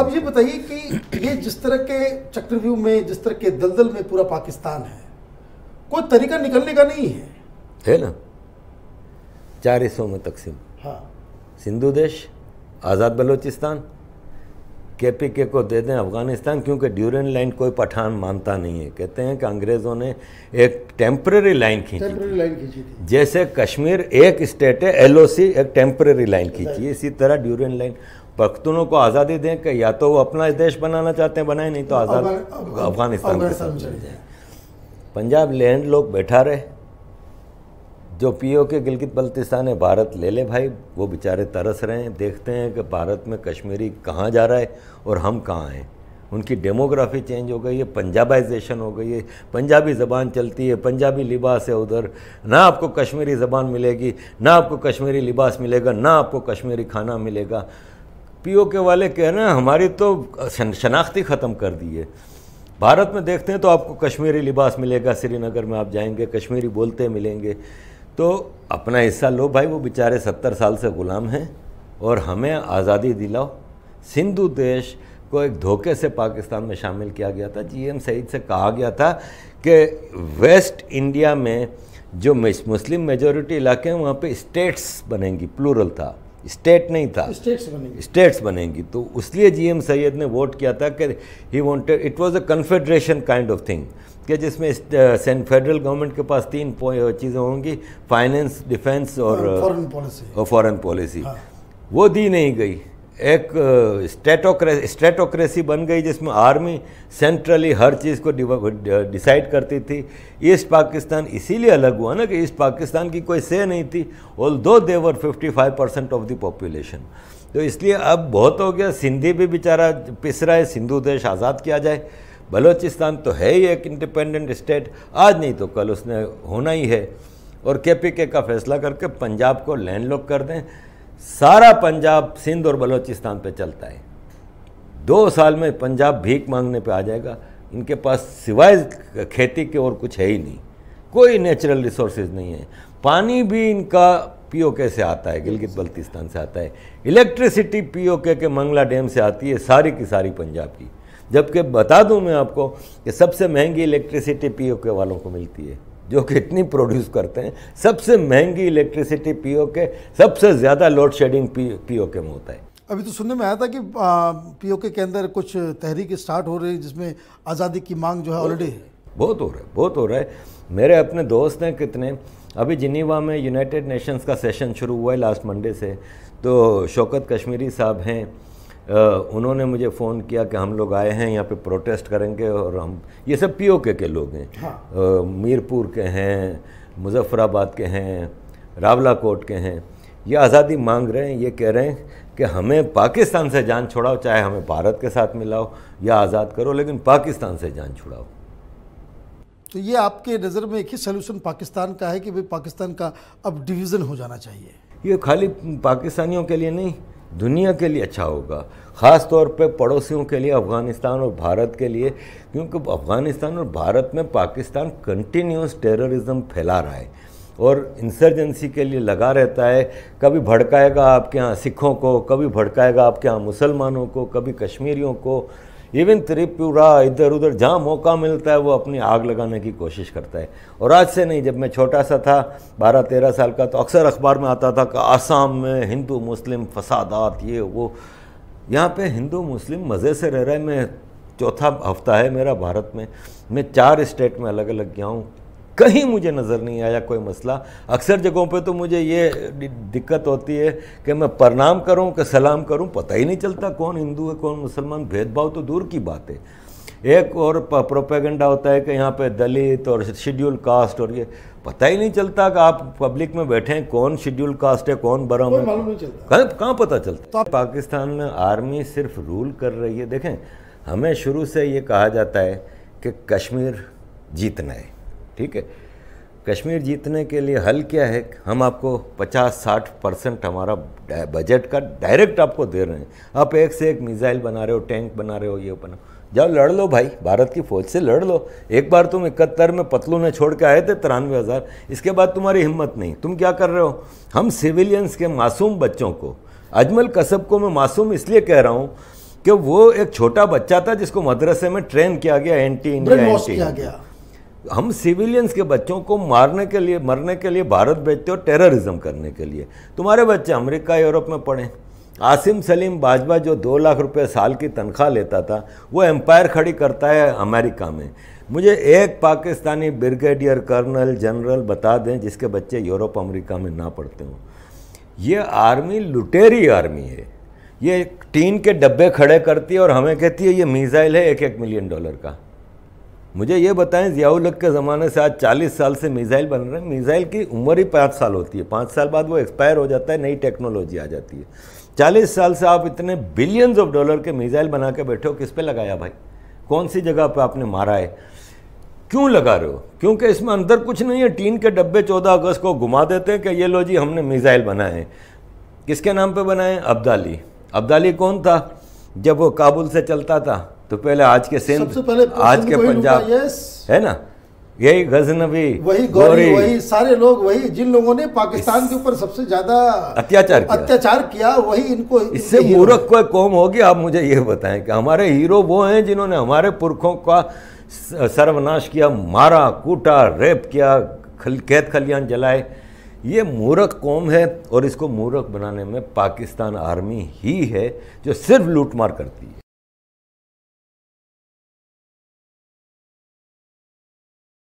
अब ये बताइए कि ये जिस तरह के चक्रव्यूह में जिस तरह के दलदल में पूरा पाकिस्तान है कोई तरीका निकलने का नहीं है है ना चार हिस्सों में तकसीम हाँ सिंधु देश आज़ाद बलोचिस्तान के पी के को दे दें अफगानिस्तान क्योंकि ड्यूरन लाइन कोई पठान मानता नहीं है कहते हैं कि अंग्रेज़ों ने एक टेम्प्रेरी लाइन खींची लाइन खींची थी जैसे कश्मीर एक स्टेट है एलओसी एक टेम्प्रेरी लाइन खींची इसी तरह ड्यूरन लाइन पख्तूनों को आज़ादी दें कि या तो वो अपना देश बनाना चाहते हैं बनाए नहीं तो आज़ाद अफगानिस्तान के साथ चले जाए पंजाब लैंड लोग बैठा रहे जो पीओ के गिलगित बल्तिस्तान है भारत ले ले भाई वो बेचारे तरस रहे हैं देखते हैं कि भारत में कश्मीरी कहाँ जा रहा है और हम कहाँ हैं उनकी डेमोग्राफी चेंज हो गई है पंजाबाइजेशन हो गई है पंजाबी ज़बान चलती है पंजाबी लिबास है उधर ना आपको कश्मीरी ज़बान मिलेगी ना आपको कश्मीरी लिबास मिलेगा ना आपको कश्मीरी खाना मिलेगा पीओके वाले कह रहे हैं हमारी तो शनाख्ती ख़त्म कर दी है भारत में देखते हैं तो आपको कश्मीरी लिबास मिलेगा श्रीनगर में आप जाएंगे कश्मीरी बोलते मिलेंगे तो अपना हिस्सा लो भाई वो बेचारे सत्तर साल से ग़ुलाम हैं और हमें आज़ादी दिलाओ सिंधु देश को एक धोखे से पाकिस्तान में शामिल किया गया था जीएम सईद से कहा गया था कि वेस्ट इंडिया में जो मुस्लिम मेजोरिटी इलाके हैं वहाँ पे स्टेट्स बनेंगी प्लूरल था स्टेट नहीं था स्टेट्स बनेंगी स्टेट्स बनेंगी तो इसलिए एम सैयद ने वोट किया था कि he wanted it was a confederation kind of thing कि जिसमें फेडरल uh, गवर्नमेंट के पास तीन uh, चीज़ें होंगी फाइनेंस डिफेंस और फॉरेन पॉलिसी और फॉरेन पॉलिसी हाँ। वो दी नहीं गई एक स्टेटोक्रेसी स्टेटोक्रेसी बन गई जिसमें आर्मी सेंट्रली हर चीज़ को डिसाइड करती थी ईस्ट पाकिस्तान इसीलिए अलग हुआ ना कि ईस्ट पाकिस्तान की कोई से नहीं थी although they were fifty five percent of the population तो इसलिए अब बहुत हो गया सिंधी भी बेचारा पिस रहा है सिंधु देश आज़ाद किया जाए बलोचिस्तान तो है ही एक इंडिपेंडेंट स्टेट आज नहीं तो कल उसने होना ही है और के पी के का फैसला करके पंजाब को लैंड लॉक कर दें सारा पंजाब सिंध और बलोचिस्तान पे चलता है दो साल में पंजाब भीख मांगने पे आ जाएगा इनके पास सिवाय खेती के और कुछ है ही नहीं कोई नेचुरल रिसोर्सेज नहीं है पानी भी इनका पीओके से आता है गिलगित बल्तिस्तान से आता है इलेक्ट्रिसिटी पीओके के मंगला डैम से आती है सारी की सारी पंजाब की जबकि बता दूं मैं आपको कि सबसे महंगी इलेक्ट्रिसिटी पीओके वालों को मिलती है जो कि इतनी प्रोड्यूस करते हैं सबसे महंगी इलेक्ट्रिसिटी पीओ के सबसे ज़्यादा लोड शेडिंग पीओ के में होता है अभी तो सुनने में आया था कि पीओ के अंदर कुछ तहरीक स्टार्ट हो रही है जिसमें आज़ादी की मांग जो है ऑलरेडी है बहुत हो रहा है बहुत हो रहा है मेरे अपने दोस्त हैं कितने अभी जिनीवा में यूनाइटेड नेशंस का सेशन शुरू हुआ है लास्ट मंडे से तो शौकत कश्मीरी साहब हैं उन्होंने मुझे फ़ोन किया कि हम लोग आए हैं यहाँ पे प्रोटेस्ट करेंगे और हम ये सब पी के के लोग हैं हाँ। मीरपुर के हैं मुजफ्फराबाद के हैं रावला कोट के हैं ये आज़ादी मांग रहे हैं ये कह रहे हैं कि हमें पाकिस्तान से जान छुड़ाओ चाहे हमें भारत के साथ मिलाओ या आज़ाद करो लेकिन पाकिस्तान से जान छुड़ाओ तो ये आपके नज़र में एक ही सोल्यूशन पाकिस्तान का है कि भाई पाकिस्तान का अब डिवीज़न हो जाना चाहिए ये खाली पाकिस्तानियों के लिए नहीं दुनिया के लिए अच्छा होगा ख़ास तौर पे पड़ोसियों के लिए अफ़गानिस्तान और भारत के लिए क्योंकि अफ़गानिस्तान और भारत में पाकिस्तान कंटिन्यूस टेररिज्म फैला रहा है और इंसर्जेंसी के लिए लगा रहता है कभी भड़काएगा आपके यहाँ सिखों को कभी भड़काएगा आपके यहाँ मुसलमानों को कभी कश्मीरियों को इवन त्रिपुरा इधर उधर जहाँ मौका मिलता है वो अपनी आग लगाने की कोशिश करता है और आज से नहीं जब मैं छोटा सा था बारह तेरह साल का तो अक्सर अखबार में आता था कि आसाम में हिंदू मुस्लिम फसादात ये वो यहाँ पे हिंदू मुस्लिम मज़े से रह रहे हैं मैं चौथा हफ्ता है मेरा भारत में मैं चार स्टेट में अलग अलग गया हूँ कहीं मुझे नज़र नहीं आया कोई मसला अक्सर जगहों पे तो मुझे ये दिक्कत होती है कि मैं प्रणाम करूं कि सलाम करूं पता ही नहीं चलता कौन हिंदू है कौन मुसलमान भेदभाव तो दूर की बात है एक और प्रोपेगेंडा होता है कि यहाँ पे दलित और शेड्यूल कास्ट और ये पता ही नहीं चलता कि आप पब्लिक में बैठे हैं कौन शेड्यूल कास्ट है कौन बरम है कहाँ कहाँ पता चलता तो पाकिस्तान में आर्मी सिर्फ रूल कर रही है देखें हमें शुरू से ये कहा जाता है कि कश्मीर जीतना है ठीक है कश्मीर जीतने के लिए हल क्या है हम आपको 50-60 परसेंट हमारा बजट का डायरेक्ट आपको दे रहे हैं आप एक से एक मिसाइल बना रहे हो टैंक बना रहे हो ये बना जाओ लड़ लो भाई भारत की फौज से लड़ लो एक बार तुम इकहत्तर में पतलू ने छोड़ के आए थे तिरानवे हज़ार इसके बाद तुम्हारी हिम्मत नहीं तुम क्या कर रहे हो हम सिविलियंस के मासूम बच्चों को अजमल कसब को मैं मासूम इसलिए कह रहा हूँ कि वो एक छोटा बच्चा था जिसको मदरसे में ट्रेन किया गया एंटी इंडिया एंटी हम सिविलियंस के बच्चों को मारने के लिए मरने के लिए भारत भेजते हो टेररिज्म करने के लिए तुम्हारे बच्चे अमेरिका यूरोप में पढ़े आसिम सलीम बाजवा जो दो लाख रुपए साल की तनख्वाह लेता था वो एम्पायर खड़ी करता है अमेरिका में मुझे एक पाकिस्तानी ब्रिगेडियर कर्नल जनरल बता दें जिसके बच्चे यूरोप अमेरिका में ना पढ़ते हों ये आर्मी लुटेरी आर्मी है ये टीन के डब्बे खड़े करती है और हमें कहती है ये मिज़ाइल है एक एक मिलियन डॉलर का मुझे ये बताएं जियाउलक के ज़माने से आज 40 साल से मिसाइल बन रहे हैं मिसाइल की उम्र ही पाँच साल होती है पाँच साल बाद वो एक्सपायर हो जाता है नई टेक्नोलॉजी आ जाती है चालीस साल से आप इतने बिलियंस ऑफ डॉलर के मिज़ाइल बना के बैठे हो किस पे लगाया भाई कौन सी जगह पर आपने मारा है क्यों लगा रहे हो क्योंकि इसमें अंदर कुछ नहीं है टीन के डब्बे चौदह अगस्त को घुमा देते हैं कि ये लो जी हमने मिज़ाइल बनाए हैं किसके नाम पर बनाए अब्दाली अब्दाली कौन था जब वो काबुल से चलता था तो पहले आज के सिंध पहले आज के पंजाब है ना यही गजनबी वही गौरी वही सारे लोग वही जिन लोगों ने पाकिस्तान के ऊपर सबसे ज्यादा अत्याचार किया अत्याचार किया वही इनको इससे मूर्ख कोई कौम होगी आप मुझे ये बताएं कि हमारे हीरो वो हैं जिन्होंने हमारे पुरखों का सर्वनाश किया मारा कूटा रेप किया खल कैद खलियान जलाए ये मूर्ख कौम है और इसको मूर्ख बनाने में पाकिस्तान आर्मी ही है जो सिर्फ लूटमार करती है